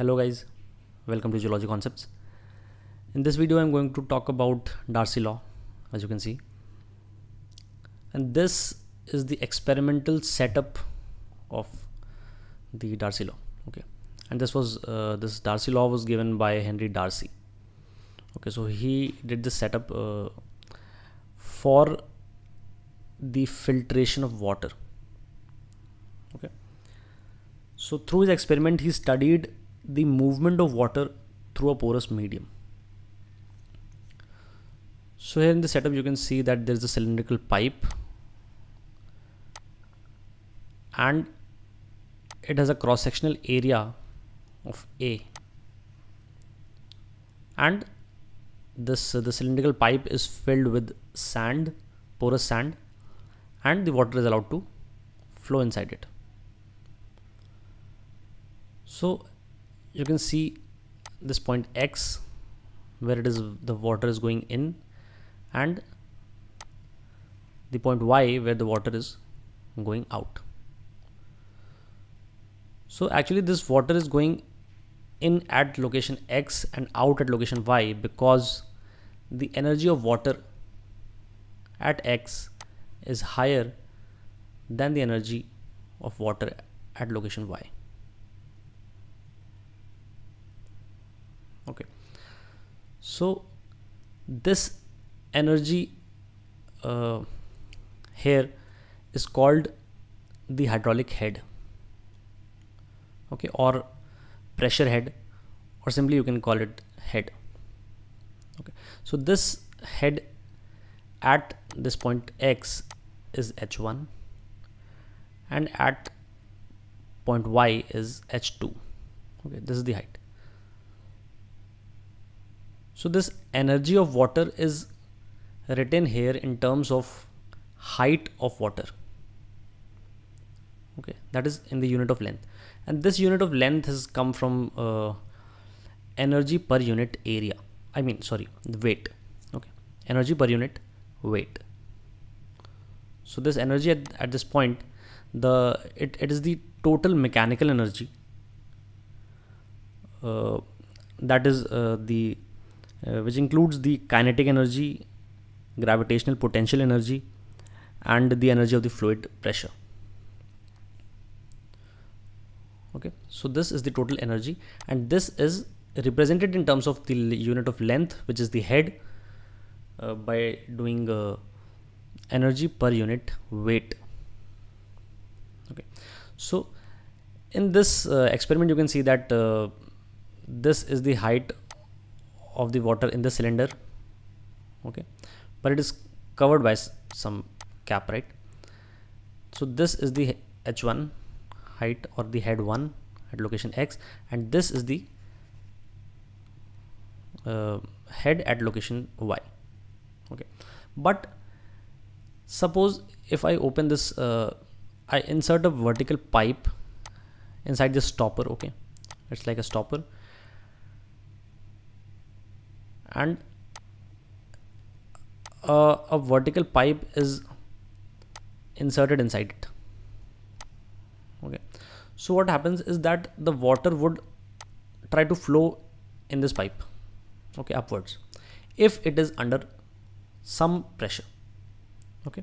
hello guys welcome to geology concepts in this video i'm going to talk about darcy law as you can see and this is the experimental setup of the darcy law okay and this was uh, this darcy law was given by henry darcy okay so he did the setup uh, for the filtration of water okay so through his experiment he studied the movement of water through a porous medium. So here in the setup you can see that there is a cylindrical pipe and it has a cross sectional area of A and this uh, the cylindrical pipe is filled with sand porous sand and the water is allowed to flow inside it. So you can see this point X where it is the water is going in and the point Y where the water is going out. So actually this water is going in at location X and out at location Y because the energy of water at X is higher than the energy of water at location Y. okay so this energy uh, here is called the hydraulic head okay or pressure head or simply you can call it head okay so this head at this point x is h1 and at point y is h2 okay this is the height so this energy of water is written here in terms of height of water. Okay, that is in the unit of length. And this unit of length has come from uh, energy per unit area. I mean, sorry, the weight. Okay, energy per unit weight. So this energy at, at this point, the it, it is the total mechanical energy uh, that is uh, the uh, which includes the kinetic energy, gravitational potential energy, and the energy of the fluid pressure. Okay, so this is the total energy, and this is represented in terms of the unit of length, which is the head, uh, by doing uh, energy per unit weight. Okay, so in this uh, experiment, you can see that uh, this is the height of the water in the cylinder okay but it is covered by some cap right so this is the h1 height or the head 1 at location x and this is the uh, head at location y okay but suppose if I open this uh, I insert a vertical pipe inside this stopper okay it's like a stopper and uh, a vertical pipe is inserted inside it okay so what happens is that the water would try to flow in this pipe okay upwards if it is under some pressure okay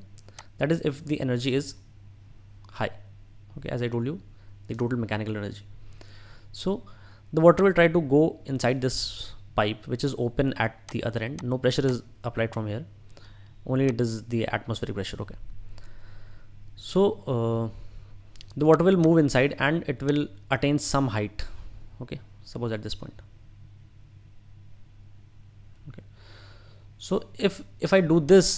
that is if the energy is high okay as i told you the total mechanical energy so the water will try to go inside this pipe which is open at the other end no pressure is applied from here only it is the atmospheric pressure okay so uh, the water will move inside and it will attain some height okay suppose at this point okay so if if i do this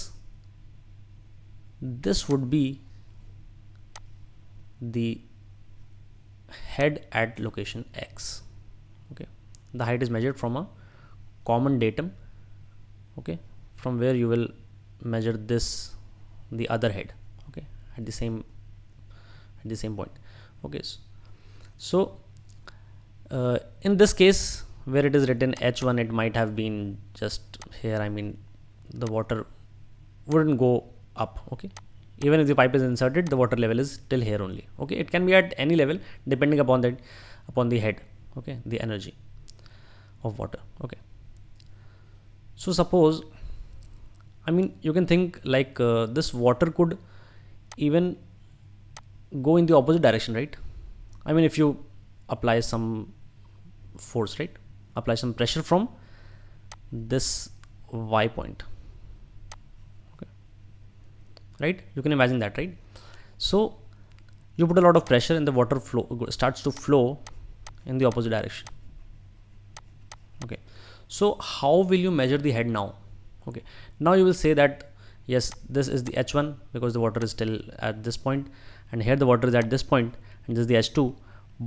this would be the head at location x okay the height is measured from a common datum okay from where you will measure this the other head okay at the same at the same point okay so, so uh, in this case where it is written h1 it might have been just here i mean the water wouldn't go up okay even if the pipe is inserted the water level is till here only okay it can be at any level depending upon that upon the head okay the energy of water okay so suppose i mean you can think like uh, this water could even go in the opposite direction right i mean if you apply some force right apply some pressure from this y point okay. right you can imagine that right so you put a lot of pressure and the water flow starts to flow in the opposite direction okay so how will you measure the head now okay now you will say that yes this is the h1 because the water is still at this point and here the water is at this point and this is the h2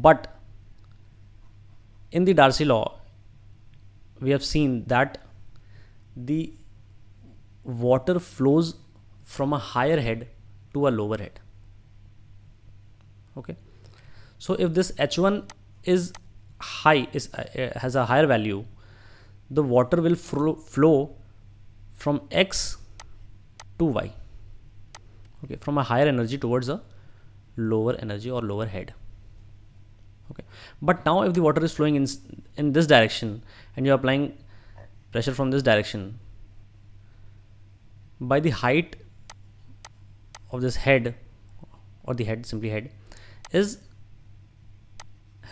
but in the darcy law we have seen that the water flows from a higher head to a lower head okay so if this h1 is high is uh, has a higher value the water will flow from x to y okay from a higher energy towards a lower energy or lower head okay but now if the water is flowing in in this direction and you're applying pressure from this direction by the height of this head or the head simply head is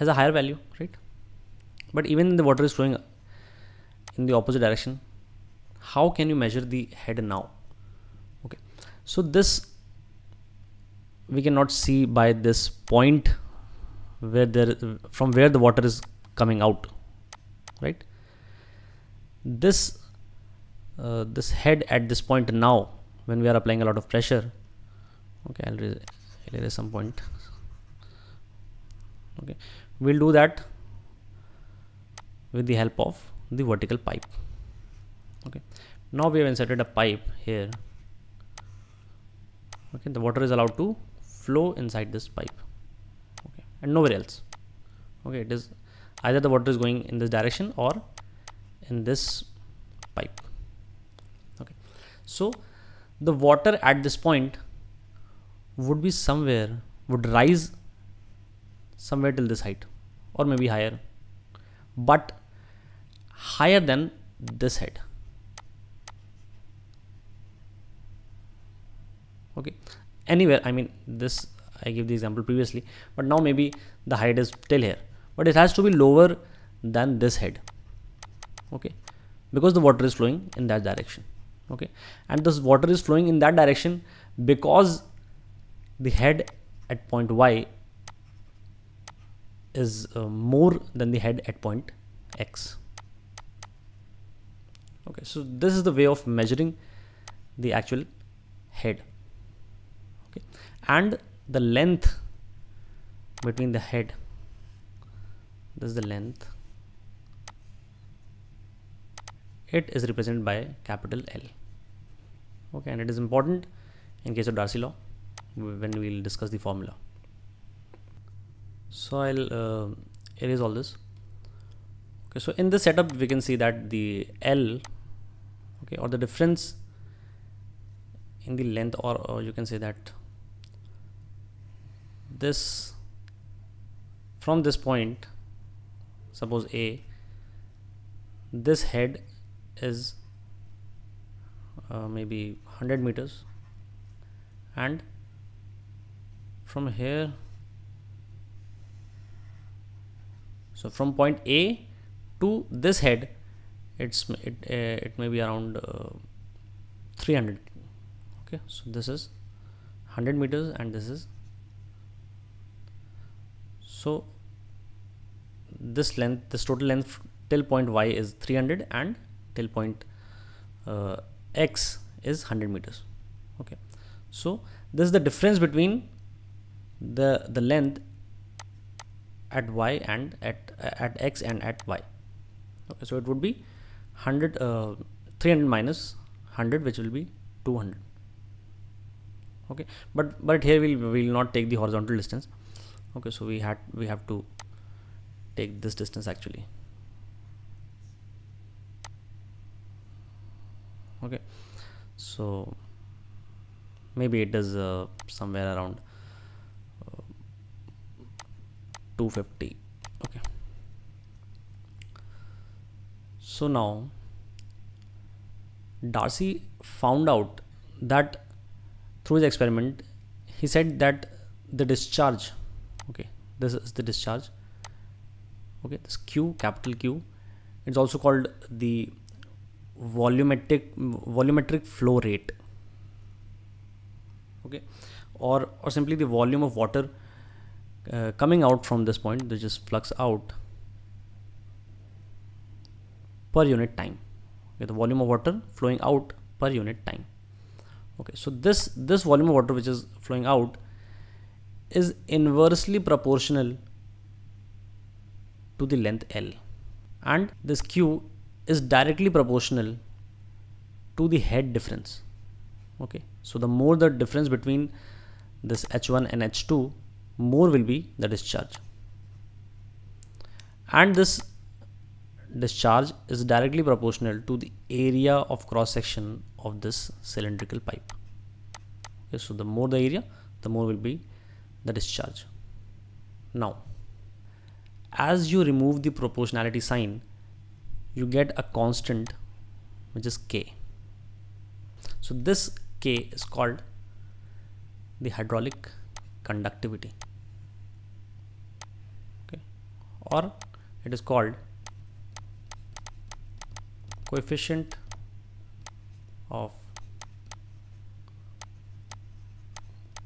has a higher value right but even the water is flowing in the opposite direction how can you measure the head now okay so this we cannot see by this point where there from where the water is coming out right this uh, this head at this point now when we are applying a lot of pressure okay I'll, erase some point okay we'll do that with the help of the vertical pipe okay now we have inserted a pipe here okay the water is allowed to flow inside this pipe okay and nowhere else okay it is either the water is going in this direction or in this pipe okay so the water at this point would be somewhere would rise somewhere till this height or maybe higher but higher than this head okay anywhere i mean this i gave the example previously but now maybe the height is till here but it has to be lower than this head okay because the water is flowing in that direction okay and this water is flowing in that direction because the head at point y is uh, more than the head at point x okay so this is the way of measuring the actual head okay and the length between the head this is the length it is represented by capital L okay and it is important in case of Darcy law when we will discuss the formula so I'll uh, erase all this okay so in this setup we can see that the L okay or the difference in the length or, or you can say that this from this point suppose A this head is uh, maybe 100 meters and from here so from point A to this head it's it, uh, it may be around uh, 300 okay so this is 100 meters and this is so this length this total length till point y is 300 and till point uh, x is 100 meters okay so this is the difference between the the length at y and at at x and at y okay, so it would be 100 uh, 300 minus 100 which will be 200 okay but but here we'll we'll not take the horizontal distance okay so we had we have to take this distance actually okay so maybe it is uh, somewhere around uh, 250 So now Darcy found out that through his experiment, he said that the discharge, okay, this is the discharge, okay, this Q, capital Q, it's also called the volumetric volumetric flow rate, okay, or or simply the volume of water uh, coming out from this point, this is flux out per unit time okay, the volume of water flowing out per unit time okay so this this volume of water which is flowing out is inversely proportional to the length L and this Q is directly proportional to the head difference okay so the more the difference between this H1 and H2 more will be the discharge and this this charge is directly proportional to the area of cross section of this cylindrical pipe. Okay, so the more the area, the more will be the discharge. Now, as you remove the proportionality sign, you get a constant which is K. So this K is called the hydraulic conductivity okay. or it is called coefficient of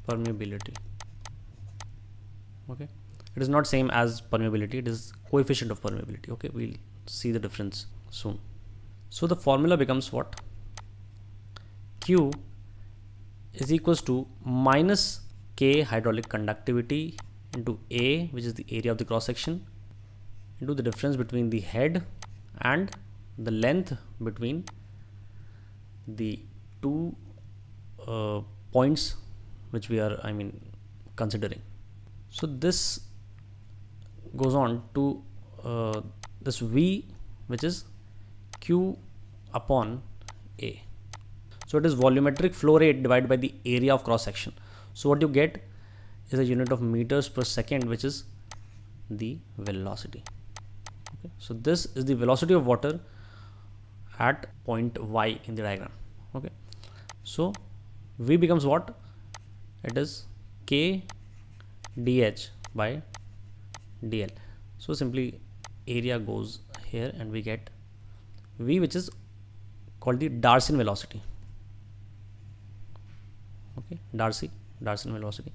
permeability okay it is not same as permeability it is coefficient of permeability okay we'll see the difference soon so the formula becomes what q is equals to minus k hydraulic conductivity into a which is the area of the cross section into the difference between the head and the length between the two uh, points which we are I mean considering so this goes on to uh, this V which is Q upon A so it is volumetric flow rate divided by the area of cross section so what you get is a unit of meters per second which is the velocity okay. so this is the velocity of water at point y in the diagram okay so v becomes what it is k dh by dl so simply area goes here and we get v which is called the Darcy velocity okay Darcy Darcy velocity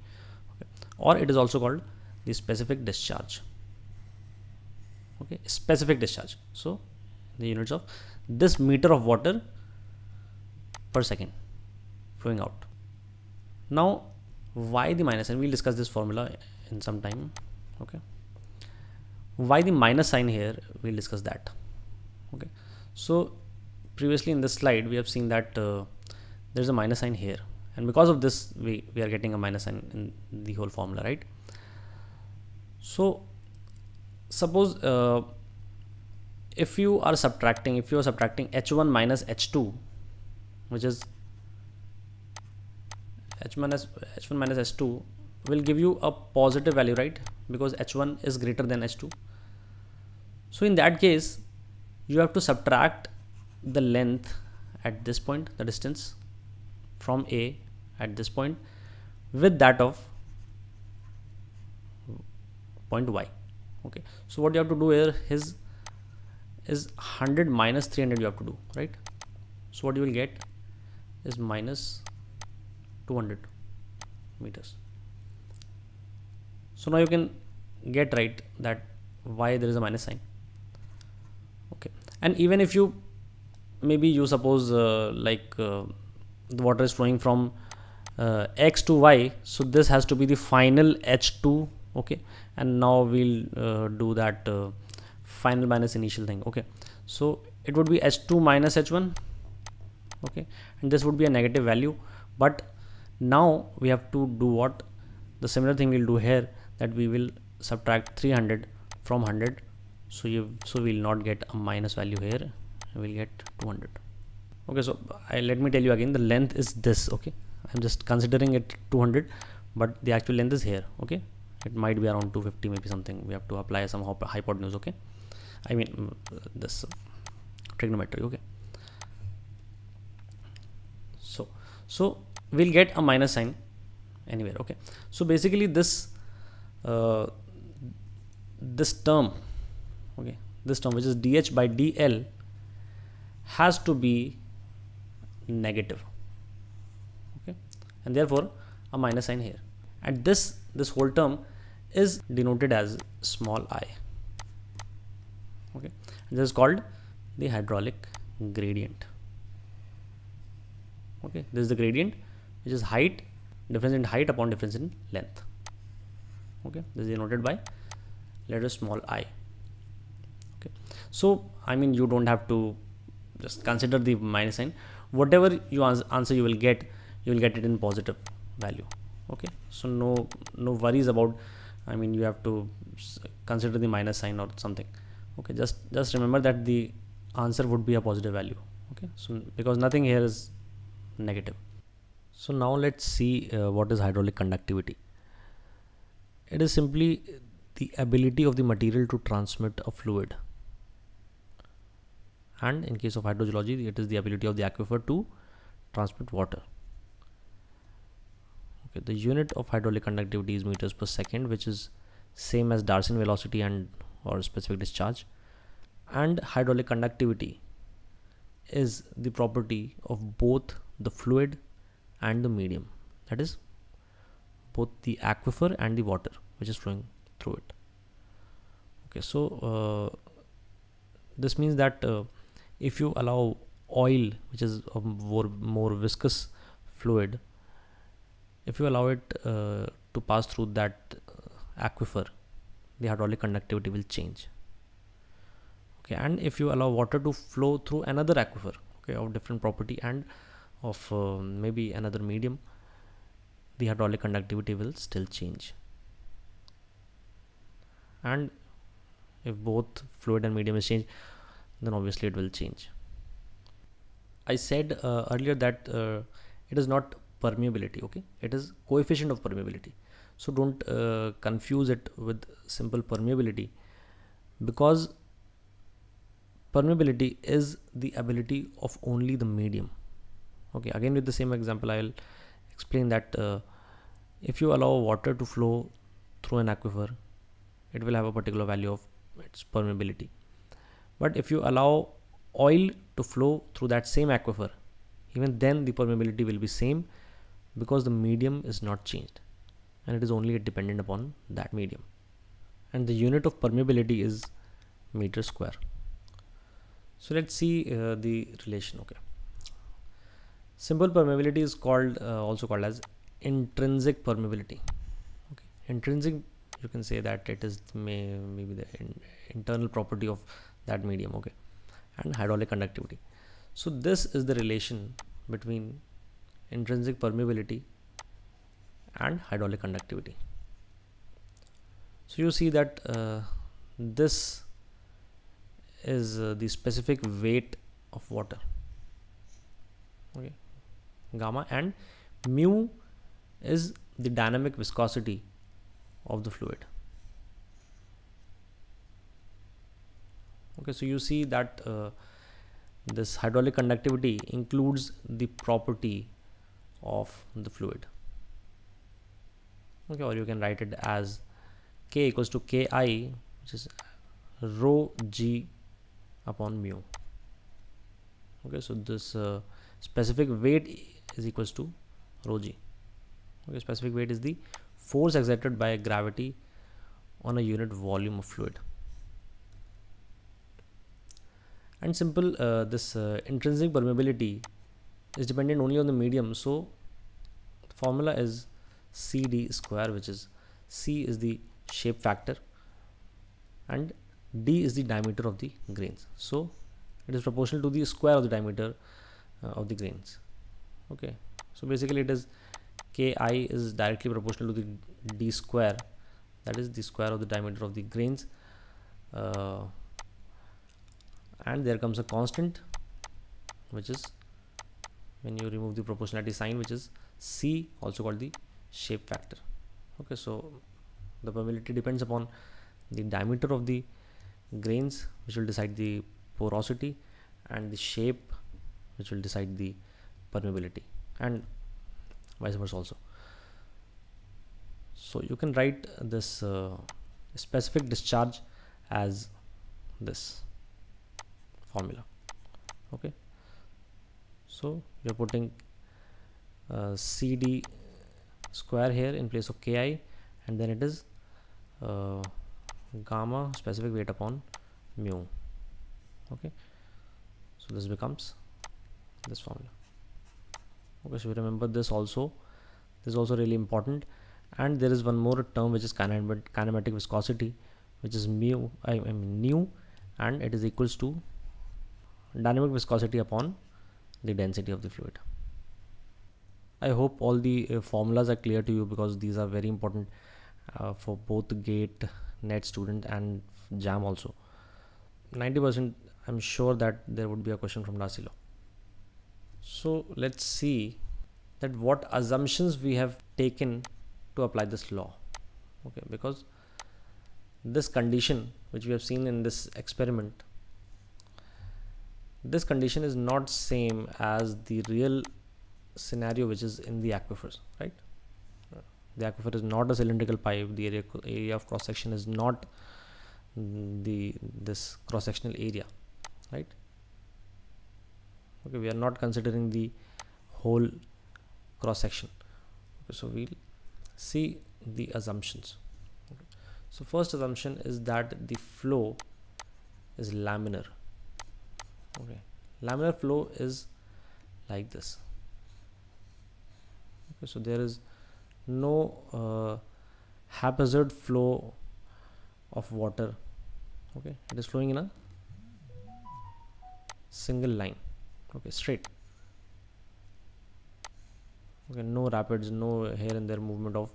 okay. or it is also called the specific discharge okay specific discharge so the units of this meter of water per second flowing out now why the minus sign we'll discuss this formula in some time okay why the minus sign here we'll discuss that okay so previously in this slide we have seen that uh, there's a minus sign here and because of this we, we are getting a minus sign in the whole formula right so suppose uh, if you are subtracting if you are subtracting h1 minus h2 which is h minus h1 minus h2 will give you a positive value right because h1 is greater than h2 so in that case you have to subtract the length at this point the distance from a at this point with that of point y okay so what you have to do here is is 100 minus 300 you have to do right so what you will get is minus 200 meters so now you can get right that why there is a minus sign okay and even if you maybe you suppose uh, like uh, the water is flowing from uh, x to y so this has to be the final h2 okay and now we'll uh, do that uh, final minus initial thing okay so it would be h2 minus h1 okay and this would be a negative value but now we have to do what the similar thing we'll do here that we will subtract 300 from 100 so you so we'll not get a minus value here we'll get 200 okay so I, let me tell you again the length is this okay i'm just considering it 200 but the actual length is here okay it might be around 250 maybe something we have to apply some hypotenuse okay I mean mm, this trigonometry okay so so we'll get a minus sign anywhere okay so basically this uh, this term okay this term which is dh by dl has to be negative okay and therefore a minus sign here and this this whole term is denoted as small i okay this is called the hydraulic gradient okay this is the gradient which is height difference in height upon difference in length okay this is denoted by letter small i okay so i mean you don't have to just consider the minus sign whatever you ans answer you will get you will get it in positive value okay so no no worries about i mean you have to consider the minus sign or something okay just just remember that the answer would be a positive value okay so because nothing here is negative so now let's see uh, what is hydraulic conductivity it is simply the ability of the material to transmit a fluid and in case of hydrogeology it is the ability of the aquifer to transmit water okay the unit of hydraulic conductivity is meters per second which is same as Darcy velocity and or specific discharge and hydraulic conductivity is the property of both the fluid and the medium that is both the aquifer and the water which is flowing through it okay so uh, this means that uh, if you allow oil which is a more, more viscous fluid if you allow it uh, to pass through that uh, aquifer the hydraulic conductivity will change okay and if you allow water to flow through another aquifer okay of different property and of uh, maybe another medium the hydraulic conductivity will still change and if both fluid and medium is changed then obviously it will change i said uh, earlier that uh, it is not permeability okay it is coefficient of permeability so don't uh, confuse it with simple permeability because permeability is the ability of only the medium okay again with the same example i'll explain that uh, if you allow water to flow through an aquifer it will have a particular value of its permeability but if you allow oil to flow through that same aquifer even then the permeability will be same because the medium is not changed and it is only dependent upon that medium and the unit of permeability is meter square so let's see uh, the relation okay simple permeability is called uh, also called as intrinsic permeability okay intrinsic you can say that it is may, maybe the in, internal property of that medium okay and hydraulic conductivity so this is the relation between intrinsic permeability and hydraulic conductivity. So you see that uh, this is uh, the specific weight of water. Okay, gamma and mu is the dynamic viscosity of the fluid. Okay, so you see that uh, this hydraulic conductivity includes the property of the fluid okay or you can write it as k equals to ki which is rho g upon mu okay so this uh, specific weight is equals to rho g okay specific weight is the force exerted by gravity on a unit volume of fluid and simple uh, this uh, intrinsic permeability is dependent only on the medium so formula is CD square which is C is the shape factor and D is the diameter of the grains. So it is proportional to the square of the diameter uh, of the grains. Okay. So basically it is Ki is directly proportional to the D square that is the square of the diameter of the grains uh, and there comes a constant which is when you remove the proportionality sign which is C also called the shape factor okay so the permeability depends upon the diameter of the grains which will decide the porosity and the shape which will decide the permeability and vice versa also so you can write this uh, specific discharge as this formula okay so you're putting uh, cd square here in place of ki and then it is uh, gamma specific weight upon mu okay so this becomes this formula okay so we remember this also this is also really important and there is one more term which is kinematic viscosity which is mu I, I mean nu and it is equals to dynamic viscosity upon the density of the fluid I hope all the uh, formulas are clear to you because these are very important uh, for both GATE, NET student and JAM also. 90% I'm sure that there would be a question from Dasilo. So let's see that what assumptions we have taken to apply this law. Okay, because this condition which we have seen in this experiment this condition is not same as the real scenario which is in the aquifers, right? The aquifer is not a cylindrical pipe. The area area of cross section is not the this cross sectional area, right? Okay, we are not considering the whole cross section. Okay, so we'll see the assumptions. Okay. So first assumption is that the flow is laminar. Okay, laminar flow is like this so there is no uh, haphazard flow of water okay it is flowing in a single line okay straight okay no rapids no here and there movement of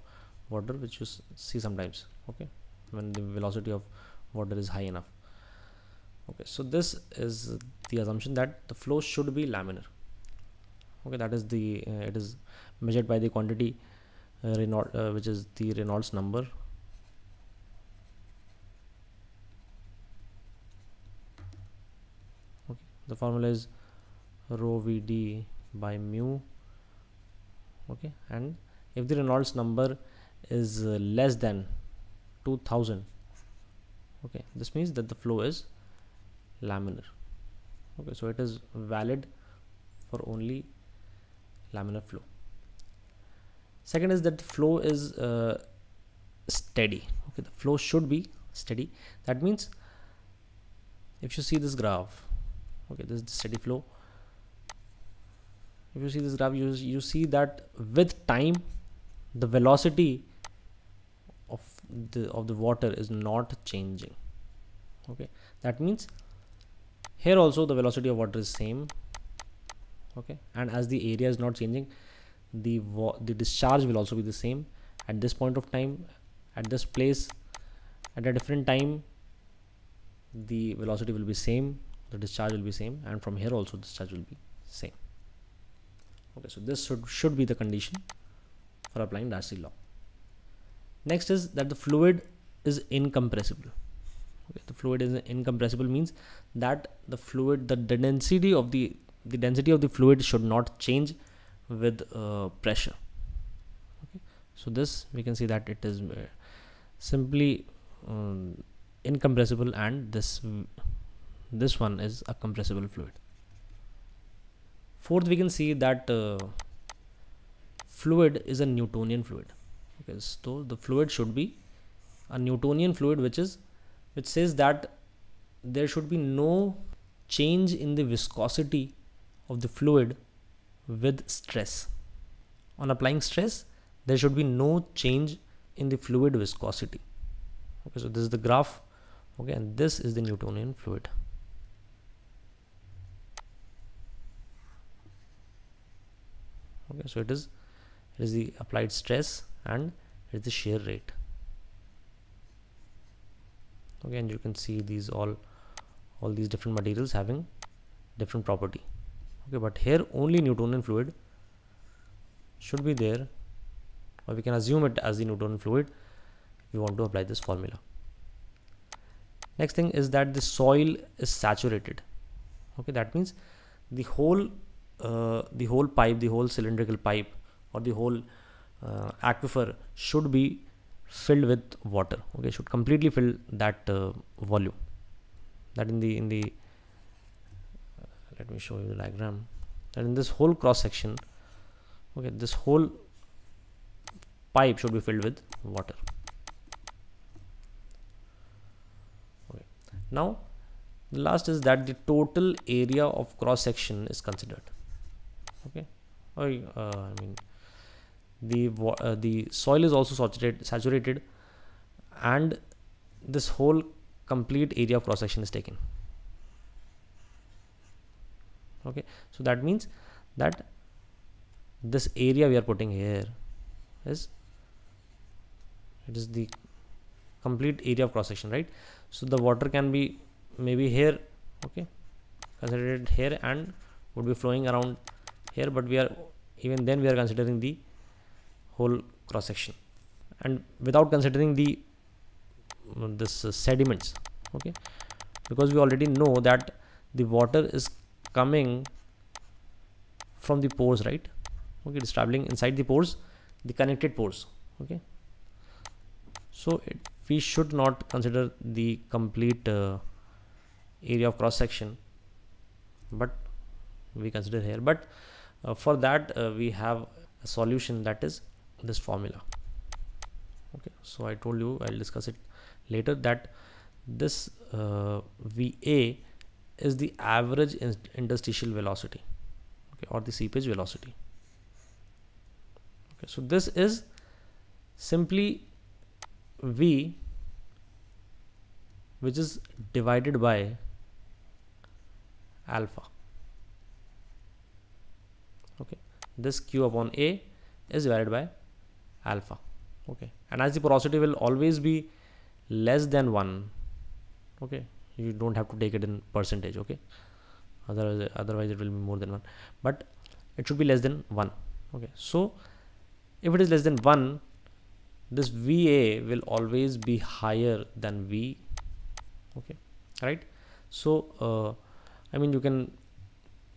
water which you see sometimes okay when the velocity of water is high enough okay so this is the assumption that the flow should be laminar okay that is the uh, it is measured by the quantity uh, uh, which is the Reynolds number okay. the formula is rho VD by mu okay and if the Reynolds number is uh, less than 2000 okay this means that the flow is laminar okay so it is valid for only laminar flow second is that flow is uh, steady okay the flow should be steady that means if you see this graph okay this is the steady flow if you see this graph you, you see that with time the velocity of the of the water is not changing okay that means here also the velocity of water is same okay and as the area is not changing the the discharge will also be the same at this point of time at this place at a different time the velocity will be same the discharge will be same and from here also discharge will be same okay so this should, should be the condition for applying Darcy law next is that the fluid is incompressible okay, the fluid is incompressible means that the fluid the density of the the density of the fluid should not change with uh, pressure okay so this we can see that it is uh, simply um, incompressible and this this one is a compressible fluid fourth we can see that uh, fluid is a newtonian fluid okay so the fluid should be a newtonian fluid which is which says that there should be no change in the viscosity of the fluid with stress. On applying stress, there should be no change in the fluid viscosity. Okay, so this is the graph. Okay, and this is the Newtonian fluid. Okay, so it is it is the applied stress and it is the shear rate. Okay, and you can see these all all these different materials having different property okay but here only Newtonian fluid should be there or we can assume it as the Newtonian fluid we want to apply this formula next thing is that the soil is saturated okay that means the whole uh, the whole pipe the whole cylindrical pipe or the whole uh, aquifer should be filled with water okay should completely fill that uh, volume that in the in the let me show you the diagram and in this whole cross section okay this whole pipe should be filled with water okay. now the last is that the total area of cross section is considered okay uh, i mean the uh, the soil is also saturated saturated and this whole complete area of cross section is taken okay so that means that this area we are putting here is it is the complete area of cross section right so the water can be maybe here okay considered here and would be flowing around here but we are even then we are considering the whole cross section and without considering the mm, this uh, sediments okay because we already know that the water is coming from the pores right okay it's traveling inside the pores the connected pores okay so it, we should not consider the complete uh, area of cross section but we consider here but uh, for that uh, we have a solution that is this formula okay so i told you i'll discuss it later that this uh, va is the average interstitial velocity okay, or the seepage velocity. Okay, so this is simply V which is divided by alpha. Okay, this Q upon A is divided by alpha. Okay, and as the porosity will always be less than 1, okay, you don't have to take it in percentage okay otherwise otherwise it will be more than one but it should be less than one okay so if it is less than one this va will always be higher than v okay right so uh, i mean you can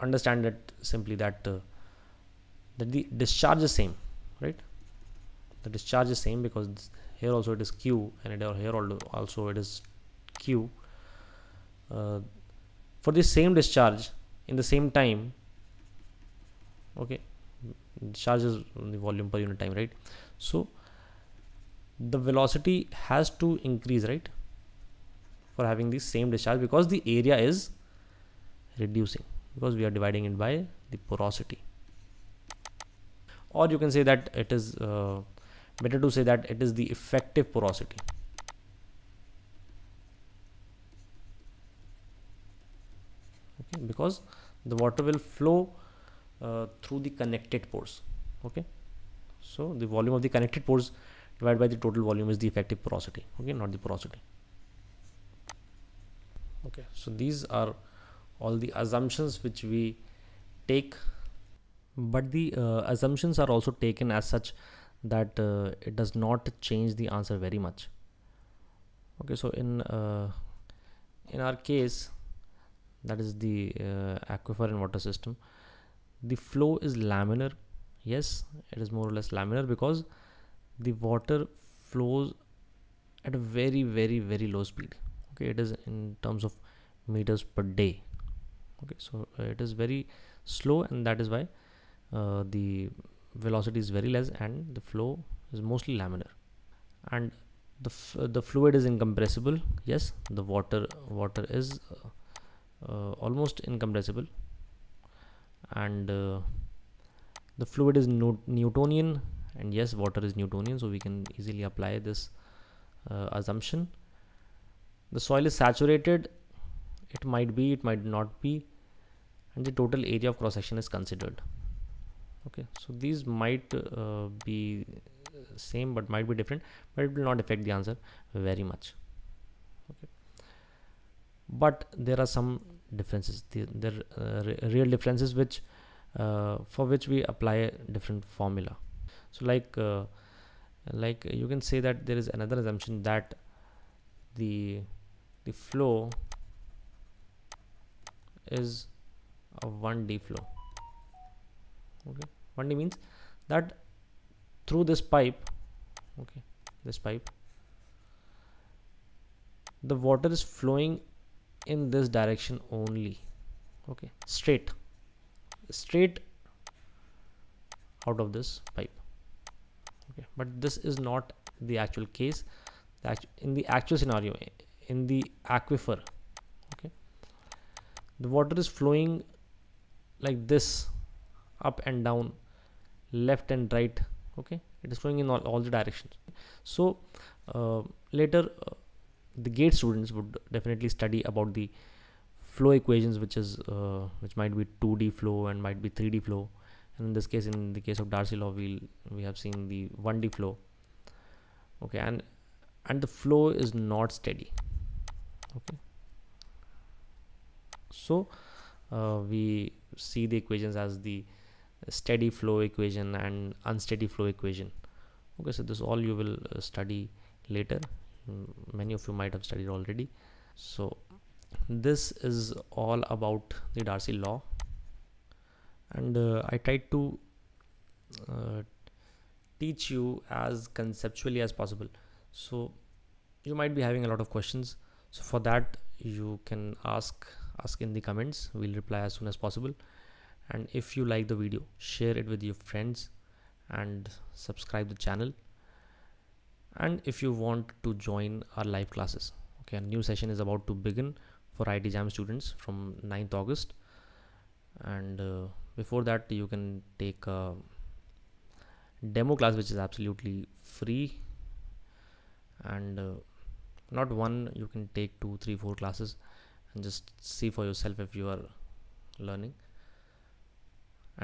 understand it simply that uh, that the discharge is same right the discharge is same because here also it is q and it, here also it is q uh, for the same discharge in the same time okay discharge is the volume per unit time right so the velocity has to increase right for having the same discharge because the area is reducing because we are dividing it by the porosity or you can say that it is uh, better to say that it is the effective porosity okay because the water will flow uh, through the connected pores okay so the volume of the connected pores divided by the total volume is the effective porosity okay not the porosity okay so these are all the assumptions which we take but the uh, assumptions are also taken as such that uh, it does not change the answer very much okay so in uh, in our case that is the uh, aquifer and water system the flow is laminar yes it is more or less laminar because the water flows at a very very very low speed okay it is in terms of meters per day okay so uh, it is very slow and that is why uh, the velocity is very less and the flow is mostly laminar and the the fluid is incompressible yes the water water is uh, uh, almost incompressible and uh, the fluid is Newtonian and yes water is Newtonian so we can easily apply this uh, assumption the soil is saturated it might be it might not be and the total area of cross section is considered okay so these might uh, be same but might be different but it will not affect the answer very much but there are some differences the, are uh, real differences which uh, for which we apply a different formula so like uh, like you can say that there is another assumption that the the flow is a 1d flow okay 1d means that through this pipe okay this pipe the water is flowing in this direction only okay straight straight out of this pipe okay but this is not the actual case That in the actual scenario in the aquifer okay the water is flowing like this up and down left and right okay it is flowing in all, all the directions so uh, later uh, the gate students would definitely study about the flow equations which is uh, which might be 2d flow and might be 3d flow and in this case in the case of darcy law we we'll, we have seen the 1d flow okay and and the flow is not steady okay so uh, we see the equations as the steady flow equation and unsteady flow equation okay so this all you will uh, study later Mm, many of you might have studied already so this is all about the Darcy law and uh, I tried to uh, teach you as conceptually as possible so you might be having a lot of questions so for that you can ask ask in the comments we'll reply as soon as possible and if you like the video share it with your friends and subscribe the channel and if you want to join our live classes okay a new session is about to begin for IT jam students from 9th August and uh, before that you can take a demo class which is absolutely free and uh, not one you can take two three four classes and just see for yourself if you are learning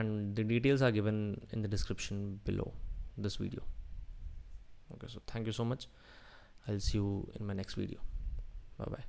and the details are given in the description below this video okay so thank you so much i'll see you in my next video bye bye